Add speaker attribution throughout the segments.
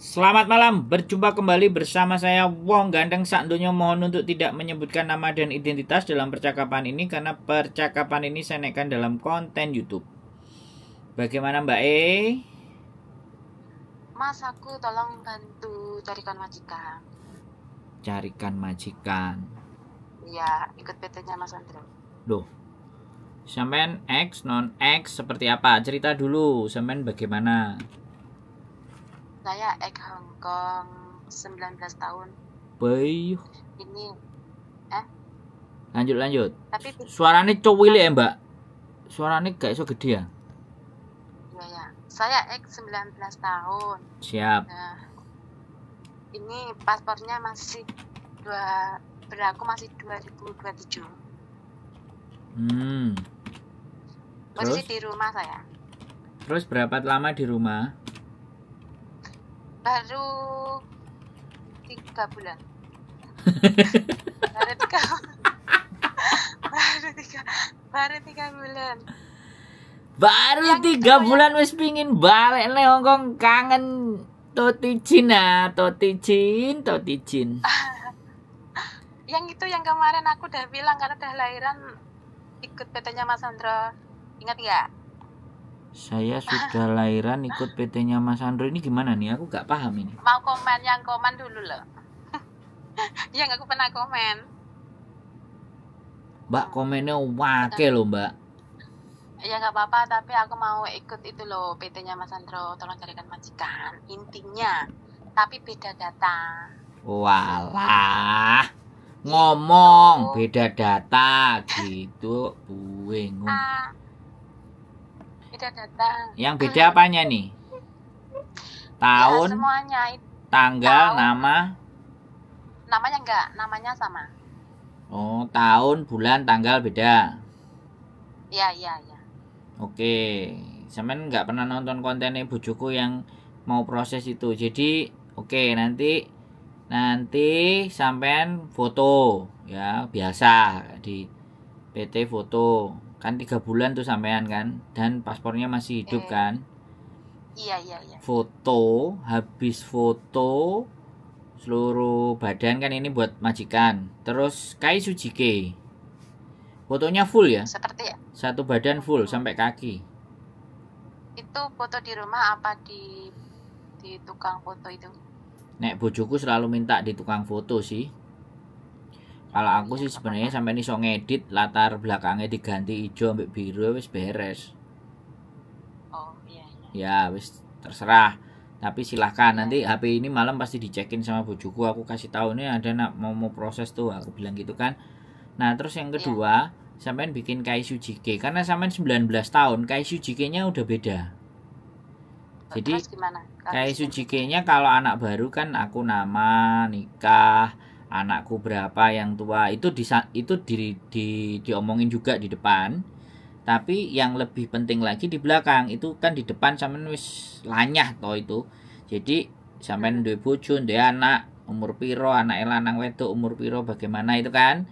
Speaker 1: Selamat malam, berjumpa kembali bersama saya Wong Gandeng Sandunya. mohon untuk tidak menyebutkan nama dan identitas dalam percakapan ini karena percakapan ini saya naikkan dalam konten YouTube. Bagaimana Mbak E?
Speaker 2: Mas aku tolong bantu carikan majikan.
Speaker 1: Carikan majikan.
Speaker 2: Iya, ikut PT-nya Mas Andro.
Speaker 1: Loh, Semen X, non X seperti apa? Cerita dulu, Semen? bagaimana?
Speaker 2: Saya Ek Hongkong, 19 tahun. Bayu. Ini eh
Speaker 1: lanjut lanjut tapi suaranya cowok ya mbak suaranya kayak so gede ya
Speaker 2: iya ya saya X 19 tahun siap nah, ini paspornya masih dua berlaku masih 2027
Speaker 1: hmm terus? di rumah saya terus berapa lama di rumah
Speaker 2: baru tiga bulan baru tiga baru tiga baru tiga bulan
Speaker 1: baru yang tiga bulan wis pingin balik nih Hongkong kangen Toti Cina ah, Toti Cin Toti Cin
Speaker 2: yang itu yang kemarin aku udah bilang karena udah lahiran ikut petanya Mas Andro ingat ya
Speaker 1: saya sudah lahiran ikut PT-nya Mas Andro ini gimana nih aku gak paham ini
Speaker 2: mau komen yang komen dulu loh yang aku pernah komen
Speaker 1: mbak komennya wake loh mbak
Speaker 2: ya nggak apa-apa tapi aku mau ikut itu loh PT-nya Mas Andro tolong carikan majikan intinya tapi beda data
Speaker 1: walah ngomong gitu. beda data gitu bingung ah,
Speaker 2: tidak datang. Yang beda ah. apanya
Speaker 1: nih? Tahun. Ya, Tanggal, tahun. nama.
Speaker 2: Namanya enggak, namanya sama.
Speaker 1: Oh, tahun, bulan, tanggal beda.
Speaker 2: Iya, iya, iya.
Speaker 1: Oke, semen enggak pernah nonton konten ibu bujuku yang mau proses itu. Jadi, oke nanti nanti sampean foto ya biasa di PT foto kan tiga bulan tuh sampean kan dan paspornya masih hidup eh, kan iya iya iya foto habis foto seluruh badan kan ini buat majikan terus kai sujike fotonya full ya seperti ya satu badan full sampai kaki
Speaker 2: itu foto di rumah apa di di tukang foto itu
Speaker 1: nek bojoku selalu minta di tukang foto sih kalau aku sih sebenarnya sampai nih so ngedit latar belakangnya diganti hijau ambil biru ya wis beres oh iya, iya. ya wis terserah tapi silahkan nanti HP ini malam pasti dicekin sama bojoku aku kasih tahu nih ada nak mau mau proses tuh aku bilang gitu kan nah terus yang iya. kedua yeah. sampean bikin Kaisu JK karena sampean 19 tahun Kaisu JK nya udah beda jadi Kaisu JK nya kalau anak baru kan aku nama nikah anakku berapa yang tua itu di, itu di, di di diomongin juga di depan tapi yang lebih penting lagi di belakang itu kan di depan sampean wis lanyah toh itu jadi sampean duwe bojo anak umur piro anak lanang wedok umur piro bagaimana itu kan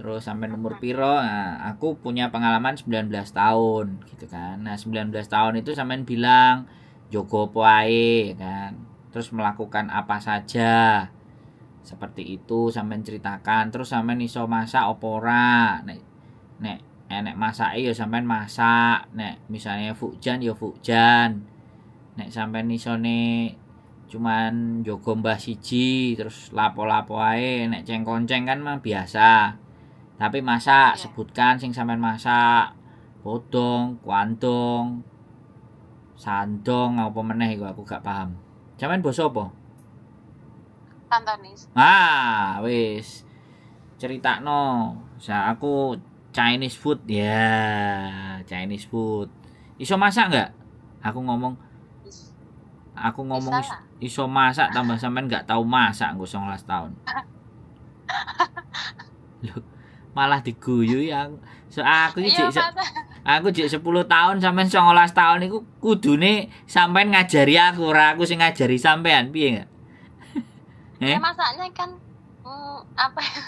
Speaker 1: terus sampai umur piro nah, aku punya pengalaman 19 tahun gitu kan nah 19 tahun itu sampean bilang jogo poae kan terus melakukan apa saja seperti itu sampe ceritakan terus sampe iso masak opora nek nek enek eh, masak e ya sampe masak nek misalnya fukjan ya fukjan nek sampean ne cuman jogo mbah siji terus lapo-lapo ae nek cengkonceng kan mah biasa tapi masak iya. sebutkan sing sampe masak bodong kuantong sandong apa meneh iku aku gak paham sampean boso apa Cantonis. Ah, wis. Cerita no. saya aku Chinese food ya, yeah, Chinese food. Iso masak nggak? Aku ngomong aku ngomong iso, iso masak tambah sampean nggak tahu masak gue ngelas tahun Loh, malah diguyu yang so, aku iya, jik se, aku jik 10 tahun sampai 19 tahun kudu nih sampai ngajari aku aku sih ngajari sampean piye enggak Eh, hmm? ya
Speaker 2: masaknya kan hmm, apa ya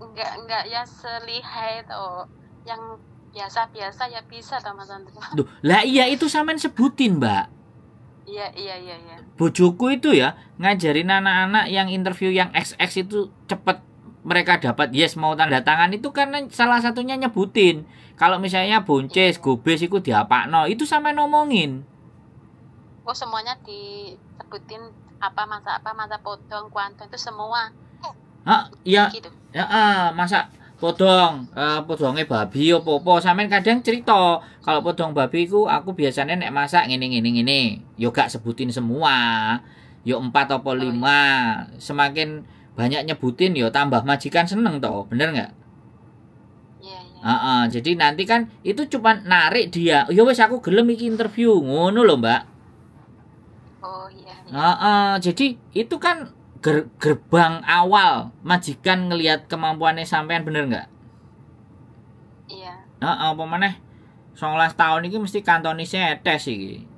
Speaker 2: Enggak enggak ya selihai atau yang biasa-biasa ya bisa sama santri
Speaker 1: Duh, lah iya itu sampean sebutin mbak
Speaker 2: iya iya iya iya
Speaker 1: bojoku itu ya ngajarin anak-anak yang interview yang XX itu cepet mereka dapat yes mau tanda tangan itu karena salah satunya nyebutin kalau misalnya bonces iya. gobes itu no itu sama ngomongin
Speaker 2: oh semuanya disebutin apa masa apa masa podong kuantan itu semua
Speaker 1: ah iya gitu. ya ah, masa podong uh, podonge babi opo opo samen kadang cerita kalau podong babi ku aku biasanya nek masak ini ini ini yo gak sebutin semua yo empat atau oh, iya. lima semakin banyak nyebutin yo tambah majikan seneng toh bener nggak Uh, uh, jadi nanti kan itu cuma narik dia. yo wes aku gelem iki interview ngono loh, Mbak. Oh Uh, uh, jadi itu kan ger gerbang awal majikan ngelihat kemampuannya sampean bener nggak? Iya. Nah, uh, apa meneh? 19 tahun ini mesti kantoni setes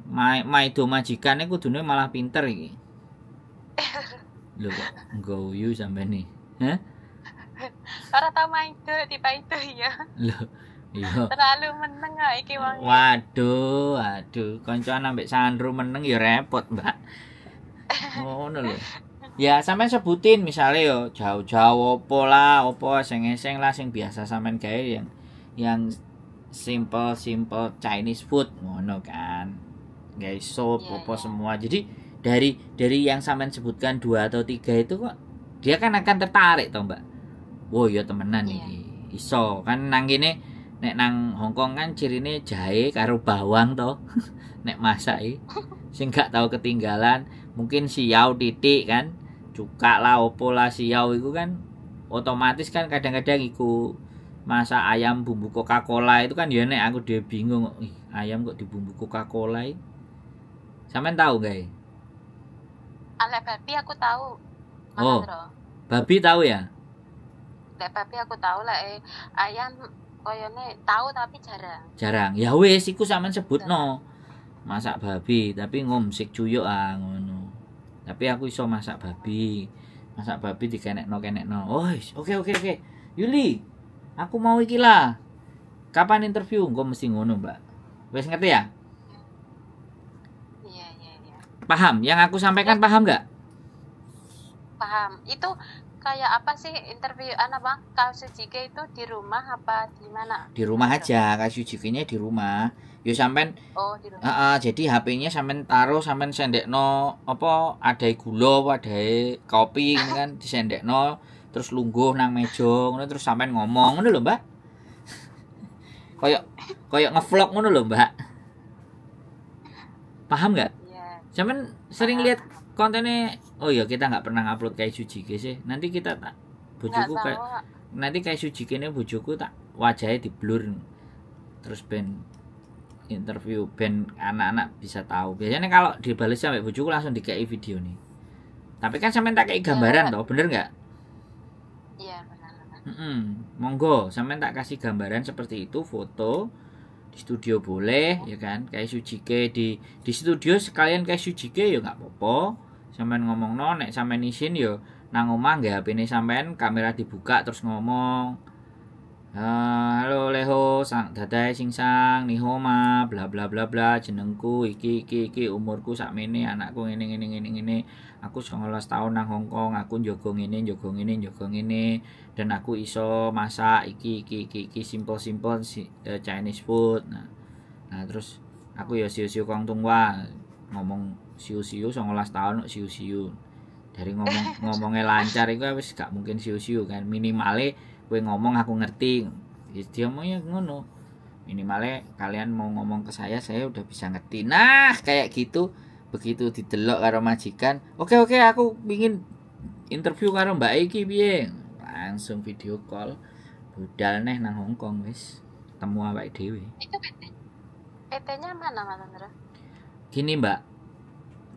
Speaker 1: mai Ma maido ini kudunya malah pinter ini. Lho go you sampai nih. Hah?
Speaker 2: Orang tau maido tiba itu ya.
Speaker 1: Loh, Iya.
Speaker 2: Terlalu meneng ah iki wangi.
Speaker 1: Waduh, aduh, kanca ambek Sandro meneng ya repot, Mbak ngono lho ya sampean sebutin misalnya yo jauh-jauh opo lah opo eseng-eseng lah sing biasa sampean gawe yang yang simple simple Chinese food ngono kan guys sop yeah, opo yeah. semua jadi dari dari yang sampean sebutkan dua atau tiga itu kok dia kan akan tertarik toh mbak wow yo iya temenan yeah. iki iso kan nang kene nek nang Hongkong kan cirine jahe karo bawang toh nek masak e, sing gak tau ketinggalan mungkin siau titik kan cuka lah opo lah siau itu kan otomatis kan kadang-kadang iku masa ayam bumbu coca cola itu kan ya nek aku dia bingung Ih, ayam kok di bumbu coca cola yang tahu gak ya?
Speaker 2: Lek babi aku tahu. Mana oh. Bro?
Speaker 1: Babi tahu ya?
Speaker 2: Lek babi aku tahu lah eh, ayam koyone tahu tapi jarang.
Speaker 1: Jarang. Ya wes iku sebut no, Masak babi tapi ngomsik cuyuk ah ngono tapi aku iso masak babi masak babi di kenek dikenekno kenekno oh oke oke oke Yuli aku mau ikilah kapan interview gue mesti ngono mbak wes ngerti ya iya, iya, iya. Paham? Yang aku sampaikan ya. paham nggak?
Speaker 2: Paham. Itu kayak apa sih interview anak bang kau jike itu di rumah apa di mana
Speaker 1: di rumah aja kau jikenya di rumah yuk sampean oh uh, uh, jadi HP-nya sampean taruh sampean no apa ada gula ada kopi kan di sendek no terus lungguh nang mejong ngono terus sampean ngomong ngono lho mbak koyok koyok ngevlog ngono lho mbak paham nggak? Yeah. Iya. sering lihat kontennya oh iya kita nggak pernah upload kayak suci sih nanti kita tak bujuku kayak nanti kayak suci ini bujuku tak wajahnya di blur terus ben interview ben anak-anak bisa tahu biasanya kalau dibalas sampai bujuku langsung dikei video nih tapi kan sampean tak kei iya, gambaran ya, bener nggak iya benar, Mm -mm. monggo sampean tak kasih gambaran seperti itu foto di studio boleh ya kan kayak Sujike di di studio sekalian kayak Sujike ya nggak popo sampean ngomong no nek sampean isin yo ya, nang omah nggak HP ini sampean kamera dibuka terus ngomong uh, halo leho sang dadai sing sang ni homa bla bla bla bla jenengku iki iki iki umurku sakmene anakku ngene ngene ngene ngene aku 19 tahun nang Hongkong aku jogong ngene njogo ngene njogo ngene dan aku iso masak iki iki iki iki simple simple si, uh, Chinese food nah, nah terus aku ya siu siu kong tungwa ngomong siu-siu songolas tahun siu-siu. Dari ngomong ngomongnya lancar itu abis gak mungkin siu-siu kan. Minimale gue ngomong aku ngerti. dia mau ya ngono. Minimale kalian mau ngomong ke saya saya udah bisa ngerti. Nah, kayak gitu begitu didelok karo majikan, "Oke oke, aku ingin interview karo Mbak Iki bieng Langsung video call. Budal neh nang Hongkong wis temu awake dhewe.
Speaker 2: Itu PT. PT-nya mana Mas Andra?
Speaker 1: Gini, Mbak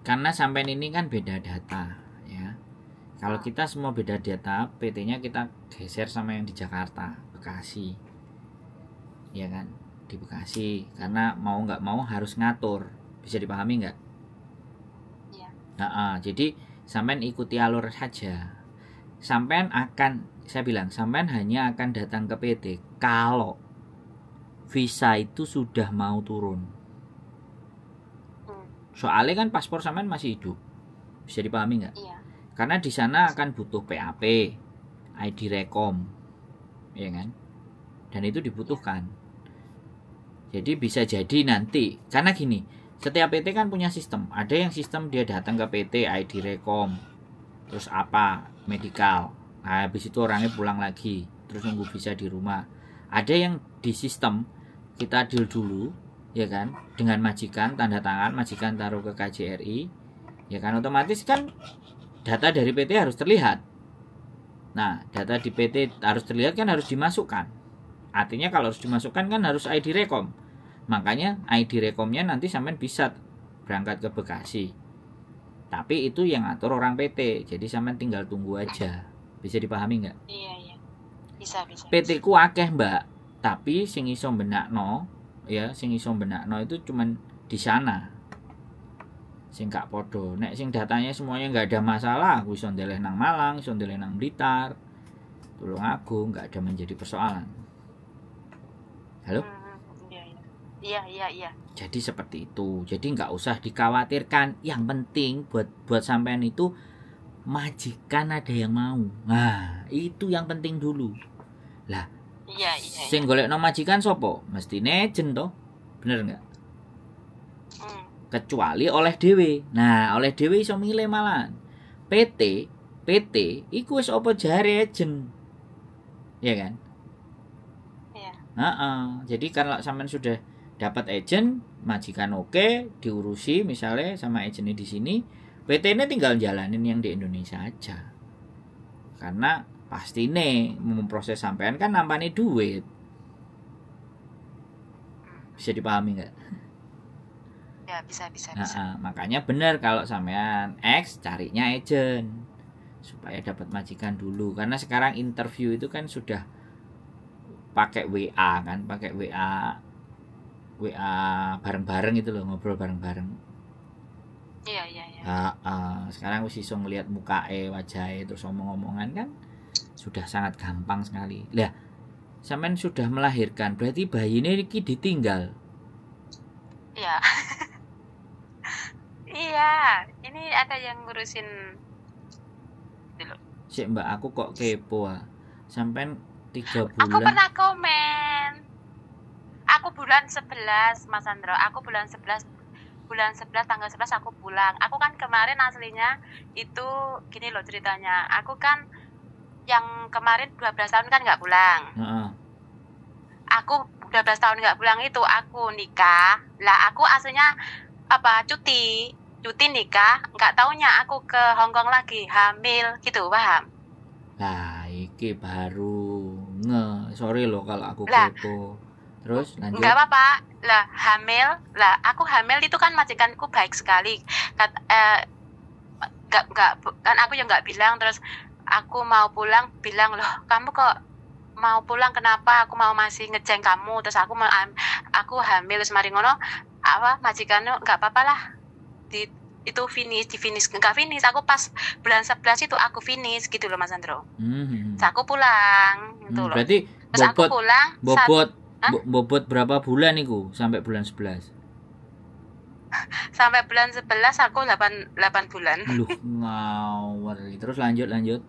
Speaker 1: karena sampai ini kan beda data ya kalau kita semua beda data PT-nya kita geser sama yang di Jakarta Bekasi ya kan di Bekasi karena mau nggak mau harus ngatur bisa dipahami nggak ya. nah, uh, jadi sampean ikuti alur saja sampean akan saya bilang sampean hanya akan datang ke PT kalau visa itu sudah mau turun soalnya kan paspor samaan masih hidup bisa dipahami nggak iya. karena di sana akan butuh PAP ID rekom ya kan dan itu dibutuhkan jadi bisa jadi nanti karena gini setiap PT kan punya sistem ada yang sistem dia datang ke PT ID rekom terus apa medical nah, habis itu orangnya pulang lagi terus nunggu bisa di rumah ada yang di sistem kita deal dulu ya kan dengan majikan tanda tangan majikan taruh ke KJRI ya kan otomatis kan data dari PT harus terlihat nah data di PT harus terlihat kan harus dimasukkan artinya kalau harus dimasukkan kan harus ID rekom makanya ID rekomnya nanti sampe bisa berangkat ke Bekasi tapi itu yang ngatur orang PT jadi sampe tinggal tunggu aja bisa dipahami nggak iya iya bisa bisa PT ku akeh mbak tapi sing iso no ya sing iso benakno itu cuman di sana sing gak podo nek sing datanya semuanya nggak ada masalah aku iso nang Malang iso ndeleh nang Blitar tulung aku nggak ada menjadi persoalan halo hmm,
Speaker 2: iya, iya. iya, iya, iya.
Speaker 1: Jadi seperti itu. Jadi nggak usah dikhawatirkan. Yang penting buat buat sampean itu majikan ada yang mau. Nah, itu yang penting dulu. Lah, Iya, iya. Sing iya. no majikan sopo mesti nejen toh Bener nggak? Hmm. Kecuali oleh Dewi. Nah, oleh Dewi iso milih malan. PT, PT iku sopo apa jare ya Iya kan? Iya. Heeh. Jadi kalau sampean sudah dapat agent, majikan oke, okay, diurusi misalnya sama ini di sini, PT-nya tinggal jalanin yang di Indonesia aja. Karena pasti nih memproses sampean kan nih duit bisa dipahami nggak ya bisa bisa, nah, bisa. makanya benar kalau sampean X carinya agent supaya dapat majikan dulu karena sekarang interview itu kan sudah pakai WA kan pakai WA WA bareng-bareng itu loh ngobrol bareng-bareng Iya iya iya. Uh, uh, sekarang lihat muka e wajah e terus omong-omongan kan sudah sangat gampang sekali lah sampean sudah melahirkan berarti bayi ini iki ditinggal
Speaker 2: iya, iya ini ada yang ngurusin dulu gitu
Speaker 1: si mbak aku kok kepo ah Sampai tiga bulan aku pernah
Speaker 2: komen aku bulan 11 mas Andro aku bulan 11 bulan 11 tanggal 11 aku pulang aku kan kemarin aslinya itu gini loh ceritanya aku kan yang kemarin 12 tahun kan nggak pulang. Uh-uh. Aku 12 tahun nggak pulang itu aku nikah. Lah aku aslinya apa cuti, cuti nikah. Nggak taunya aku ke Hongkong lagi hamil gitu, paham?
Speaker 1: Nah, iki baru nge sorry loh kalau aku lah, kepo. Terus lanjut. Enggak
Speaker 2: apa-apa. Lah hamil, lah aku hamil itu kan majikanku baik sekali. Kat, eh, gak, gak, kan aku yang nggak bilang terus aku mau pulang bilang loh kamu kok mau pulang kenapa aku mau masih ngejeng kamu terus aku mau aku hamil terus mari ngono apa majikannya nggak apa-apa lah di itu finish di finish nggak finish aku pas bulan sebelas itu aku finish gitu loh Mas Andro
Speaker 1: mm -hmm. terus
Speaker 2: aku pulang hmm,
Speaker 1: gitu mm, loh berarti terus bobot, aku pulang bobot saat, bo bobot berapa bulan itu sampai bulan 11
Speaker 2: sampai bulan 11 aku 8 8 bulan. Loh,
Speaker 1: ngawur. Terus lanjut lanjut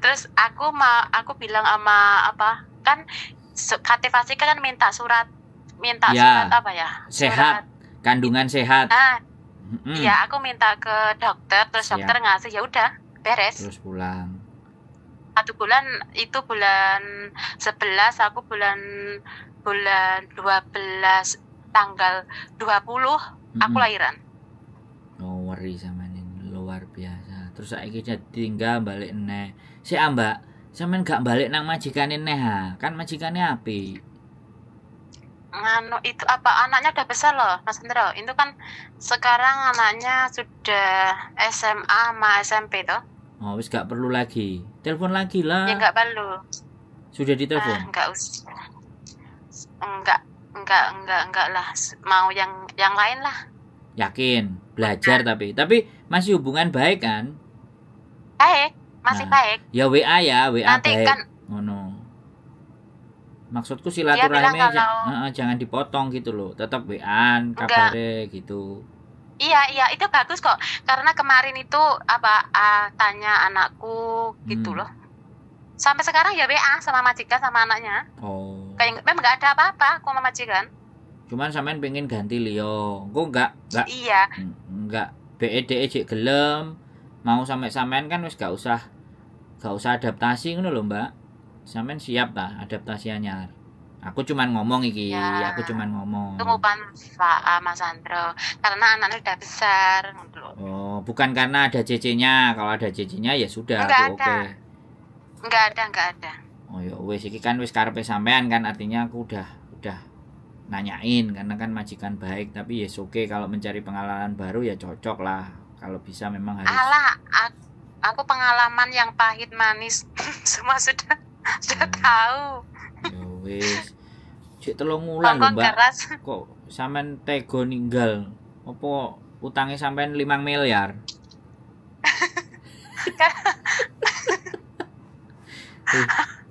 Speaker 2: terus aku ma aku bilang sama apa kan KT kan minta surat minta ya, surat apa ya sehat surat.
Speaker 1: kandungan sehat nah mm aku
Speaker 2: minta ke dokter terus Siap. dokter ngasih ya udah beres terus pulang satu bulan itu bulan 11 aku bulan bulan 12 tanggal 20 mm -hmm. aku lahiran.
Speaker 1: Oh, worry sama ini luar biasa terus saiki tinggal balik nih si ambak saya main gak balik nang majikanin neh kan majikannya api
Speaker 2: nganu itu apa anaknya udah besar loh Mas Indro itu kan sekarang anaknya sudah SMA ma SMP toh
Speaker 1: oh wis gak perlu lagi telepon lagi lah ya gak perlu sudah ditelepon ah,
Speaker 2: gak usah enggak enggak enggak enggak lah mau yang yang lain lah
Speaker 1: yakin belajar nah. tapi tapi masih hubungan baik kan
Speaker 2: baik masih nah, baik
Speaker 1: ya WA ya WA nanti baik kan, oh, no. maksudku silaturahmi aja kalau, jangan dipotong gitu loh tetap WA kabare gitu Iya
Speaker 2: iya itu bagus kok karena kemarin itu apa uh, tanya anakku gitu hmm. loh sampai sekarang ya WA sama majikan sama anaknya. Oh. Kayak memang nggak ada apa-apa aku sama majikan. Kan.
Speaker 1: Cuman sampean pengen ganti Leo. gua enggak, enggak. Iya. Enggak. Hmm, BEDE e gelem, mau sampai sampean kan wis gak usah gak usah adaptasi ngono lho mbak sampean siap lah adaptasi anyar aku cuman ngomong iki ya. aku cuman ngomong itu
Speaker 2: bukan ah, Mas Andro karena anaknya udah besar
Speaker 1: oh bukan karena ada CC-nya kalau ada CC-nya ya sudah oke okay.
Speaker 2: enggak ada enggak ada
Speaker 1: oh ya wes iki kan wes karpe sampean kan artinya aku udah udah nanyain karena kan majikan baik tapi ya yes, oke okay. kalau mencari pengalaman baru ya cocok lah kalau bisa memang harus Alah,
Speaker 2: aku, aku pengalaman yang pahit manis semua sudah sudah hmm. tahu
Speaker 1: ya wis cek telung wulan lho mbak keras. kok sampean tego ninggal apa utangnya sampean 5 miliar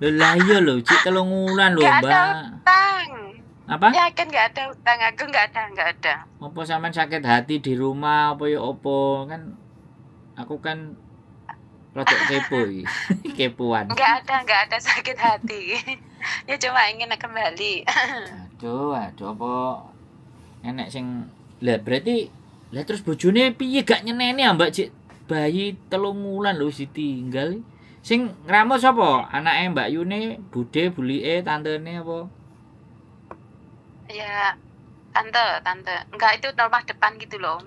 Speaker 1: Lelah lho lah iya lho cek telung wulan lho mbak ada utang apa ya
Speaker 2: kan nggak ada utang aku nggak ada nggak ada
Speaker 1: opo sampean sakit hati di rumah opo ya opo kan aku kan rada kepo kepuan
Speaker 2: nggak ada nggak ada sakit hati ya cuma ingin kembali
Speaker 1: aduh aduh opo enek sing lah berarti lah terus bojone piye gak nyeneni ya mbak cik bayi telung wulan lho ditinggal sing ngramos apa anake mbak Yune bude bulike tantene apa
Speaker 2: ya tante tante enggak itu rumah depan gitu loh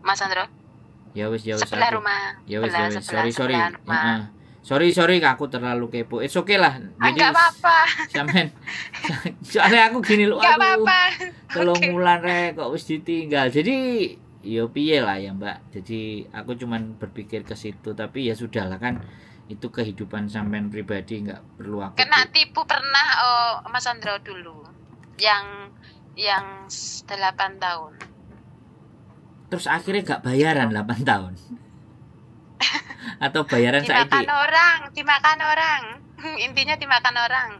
Speaker 2: mas Andro
Speaker 1: ya wis ya wis sebelah aku. rumah ya wis ya wis sorry sorry uh -uh. sorry sorry aku terlalu kepo it's okay lah ah, jadi enggak apa-apa soalnya aku gini loh. enggak apa-apa telung okay. rek kok wis ditinggal jadi yo ya piye lah ya mbak jadi aku cuman berpikir ke situ tapi ya sudah lah kan itu kehidupan sampean pribadi nggak perlu aku
Speaker 2: kena tipu pernah oh mas Andro dulu yang yang 8 tahun.
Speaker 1: Terus akhirnya gak bayaran 8 tahun. Atau bayaran saya Dimakan saiki.
Speaker 2: orang, dimakan orang. Intinya dimakan orang.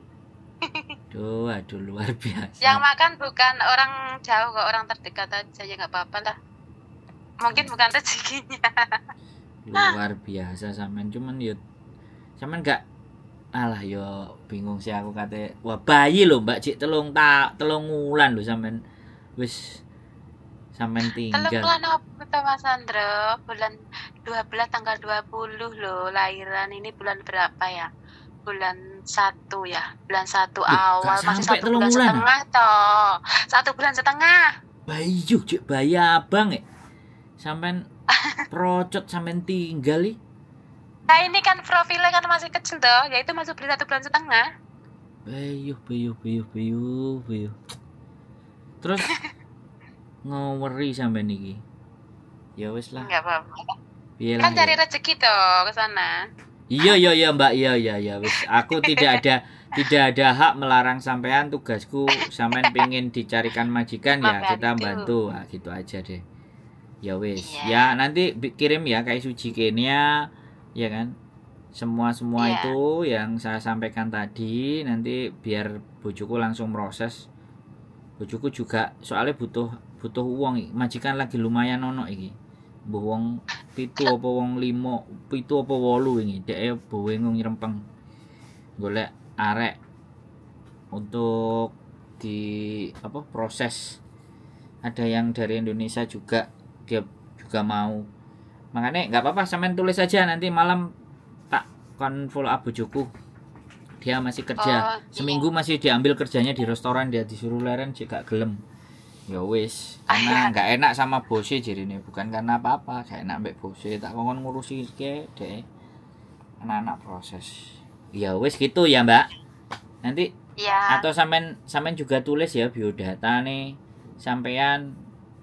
Speaker 1: Duh, aduh luar biasa. Yang
Speaker 2: makan bukan orang jauh kok, orang terdekat aja ya nggak apa-apa lah. Mungkin bukan rezekinya.
Speaker 1: luar biasa sampean cuman ya sampean nggak alah yo bingung sih aku kate wah bayi loh Mbak Cik telung tak telung ulan loh sampean wis sampean tinggal. Telung bulan apa
Speaker 2: tuh Mas Andro? Bulan belas tanggal dua puluh lo, lahiran ini bulan berapa ya? Bulan satu ya, bulan satu Duh, awal masih satu bulan, bulan setengah ya? toh, satu bulan setengah.
Speaker 1: Bayu, cik bayi abang ya, sampean procot sampean tinggal nih.
Speaker 2: Nah ini kan profilnya kan masih kecil toh, yaitu masuk beli satu bulan setengah.
Speaker 1: Beyuh, beyuh, beyuh, beyuh, beyuh. Terus ngoweri sampai niki. Ya wes lah. Enggak apa-apa. Kan cari ya.
Speaker 2: rezeki tuh ke sana.
Speaker 1: Iya iya iya Mbak, iya iya iya wis. Aku tidak ada tidak ada hak melarang sampean tugasku sampean pingin dicarikan majikan ya kita bantu. Nah, gitu aja deh. Ya wis. Iya. Ya nanti kirim ya kayak suci Kenya ya kan semua semua yeah. itu yang saya sampaikan tadi nanti biar bojoku langsung proses bojoku juga soalnya butuh butuh uang majikan lagi lumayan nono ini. buang pitu apa wong limo pitu apa wolu ini dia uang nyerempeng golek arek untuk di apa proses ada yang dari Indonesia juga dia juga mau makanya nggak apa-apa semen tulis aja nanti malam tak kon follow up bujuku dia masih kerja oh, iya. seminggu masih diambil kerjanya di restoran dia disuruh leren jika gelem ya wis karena iya. nggak enak sama bosnya jadi ini bukan karena apa-apa gak enak mbak bosnya tak kongon ngurusin ke deh anak-anak proses ya wis gitu ya mbak nanti ya. atau samen samen juga tulis ya biodata nih sampean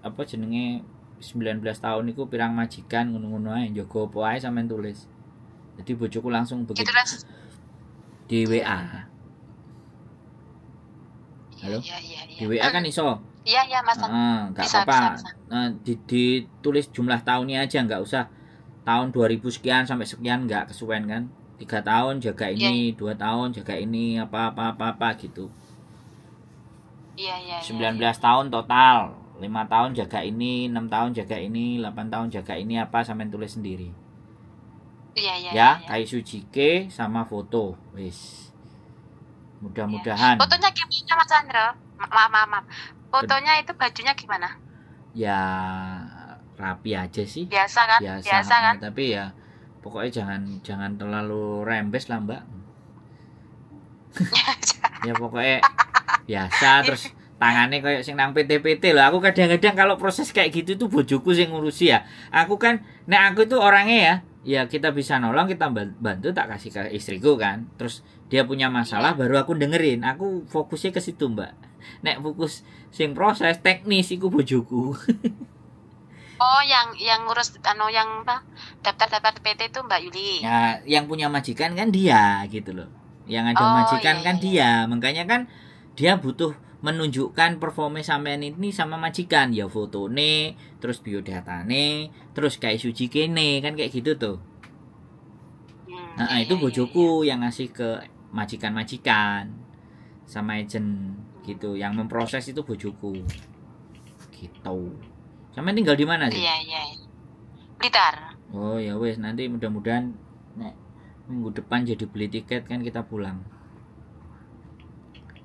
Speaker 1: apa jenenge 19 tahun itu pirang majikan ngono-ngono ae njogo opo ae sampean tulis. Jadi bojoku langsung begitu. Gitu di WA. Iya, Halo? Iya, iya, iya. Di WA kan iso.
Speaker 2: Iya, iya, Mas. Heeh, enggak apa-apa.
Speaker 1: Nah, di, ditulis jumlah tahunnya aja enggak usah tahun 2000 sekian sampai sekian enggak kesuwen kan. tiga tahun jaga iya. ini, dua 2 tahun jaga ini, apa apa apa apa gitu. Iya, iya. Yeah, iya, 19 tahun total lima tahun jaga ini enam tahun jaga ini 8 tahun jaga ini apa sampai tulis sendiri iya iya ya, ya, ya. suci ke sama foto wis mudah-mudahan ya. fotonya
Speaker 2: gimana mas Andro? maaf maaf ma ma fotonya itu bajunya gimana
Speaker 1: ya rapi aja sih biasa kan biasa, biasa kan tapi ya pokoknya jangan jangan terlalu rembes lah mbak ya pokoknya biasa terus iya tangannya kayak sing nang PT-PT loh aku kadang-kadang kalau proses kayak gitu tuh bojoku sing ngurusi ya aku kan nek aku itu orangnya ya ya kita bisa nolong kita bantu tak kasih ke istriku kan terus dia punya masalah baru aku dengerin aku fokusnya ke situ mbak nek fokus sing proses teknis iku bojoku
Speaker 2: oh yang yang ngurus anu yang apa daftar daftar PT itu mbak Yuli ya
Speaker 1: yang punya majikan kan dia gitu loh yang ada oh, majikan iya, kan iya. kan dia iya. makanya kan dia butuh menunjukkan performa sampean ini sama majikan ya foto nih, terus biodata nih, terus kayak suji kene kan kayak gitu tuh hmm, nah, iya, itu iya, bojoku iya, yang ngasih ke majikan-majikan sama agent gitu yang memproses itu bojoku gitu sampean tinggal di mana sih iya iya, iya. Blitar oh ya wes nanti mudah-mudahan minggu depan jadi beli tiket kan kita pulang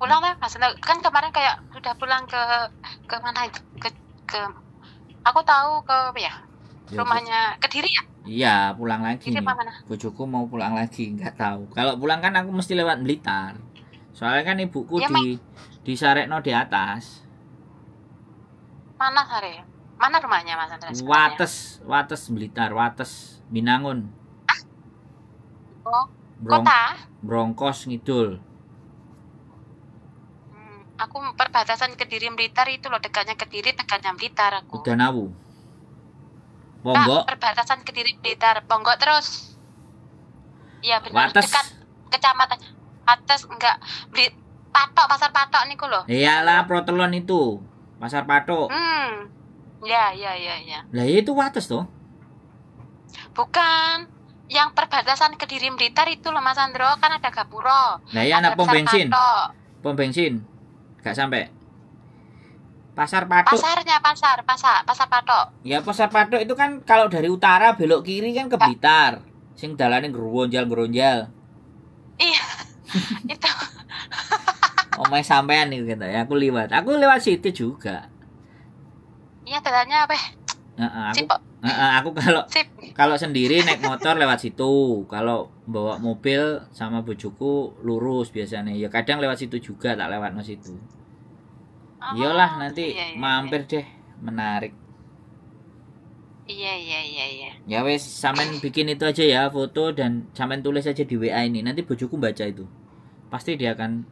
Speaker 2: pulang kan, lah maksudnya kan kemarin kayak udah pulang ke ke mana ke ke aku tahu ke ya iya, rumahnya kediri ya
Speaker 1: iya pulang lagi kediri nih. mana bojoku mau pulang lagi nggak tahu kalau pulang kan aku mesti lewat Blitar soalnya kan ibuku ya, di di Sarekno di atas
Speaker 2: mana Sare mana rumahnya Mas Andres ya? Wates
Speaker 1: Wates Blitar Wates Binangun ah? oh Brong, kota Brongkos Ngidul
Speaker 2: aku perbatasan Kediri Blitar itu loh dekatnya Kediri dekatnya Blitar
Speaker 1: aku udah Bonggok nah,
Speaker 2: perbatasan Kediri Blitar Bonggok terus iya benar Wates. dekat kecamatan atas enggak beli patok pasar patok niku loh iyalah
Speaker 1: protelon itu pasar patok
Speaker 2: hmm ya ya ya ya
Speaker 1: lah itu wates tuh
Speaker 2: bukan yang perbatasan kediri blitar itu loh mas Andro kan ada gapuro nah iya ada pom bensin
Speaker 1: pom bensin Gak sampai. Pasar Patok. Pasarnya
Speaker 2: pasar, pasar, pasar Patok.
Speaker 1: Ya pasar Patok itu kan kalau dari utara belok kiri kan ke Blitar. Sing dalane ngeronjal ngeronjal
Speaker 2: Iya. itu.
Speaker 1: Omai sampean nih gitu ya. Aku lewat. Aku lewat situ juga.
Speaker 2: Iya, dalannya apa? Heeh,
Speaker 1: -uh, aku. Cipok aku kalau kalau sendiri naik motor lewat situ. Kalau bawa mobil sama bujuku lurus biasanya. Ya kadang lewat situ juga tak lewat mas itu. Oh, Iyalah nanti iya, iya, iya. mampir iya. deh, menarik. Iya iya iya iya. Ya wes samen bikin itu aja ya foto dan samen tulis aja di WA ini. Nanti bujuku baca itu. Pasti dia akan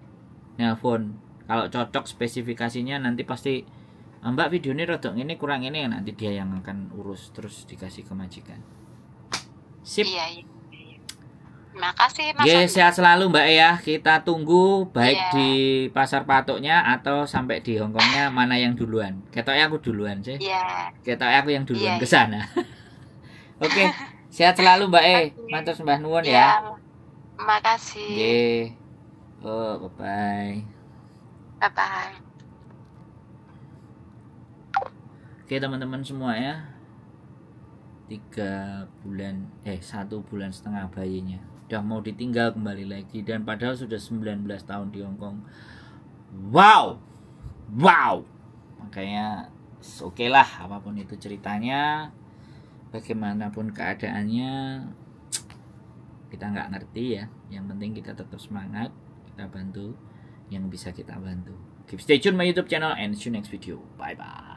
Speaker 1: nelpon. Kalau cocok spesifikasinya nanti pasti Ah, Mbak video ini rotok ini kurang ini nanti dia yang akan urus terus dikasih ke majikan.
Speaker 2: Sip. Iya, iya, iya. Makasih
Speaker 1: Mas. Yeah, sehat selalu Mbak ya. Kita tunggu baik yeah. di pasar patoknya atau sampai di Hongkongnya mana yang duluan. Ketoknya aku duluan sih. Yeah. Ketoknya aku yang duluan yeah, ke iya. sana. Oke. Okay. Sehat selalu Mbak E. Eh. mantap, sembah nuwun yeah. ya.
Speaker 2: Makasih.
Speaker 1: Yeah. Oh, bye bye. Bye bye. Oke teman-teman semua ya tiga bulan eh satu bulan setengah bayinya udah mau ditinggal kembali lagi dan padahal sudah 19 tahun di Hongkong wow wow makanya oke okay lah apapun itu ceritanya bagaimanapun keadaannya kita nggak ngerti ya yang penting kita tetap semangat kita bantu yang bisa kita bantu keep stay tune my youtube channel and see you next video bye bye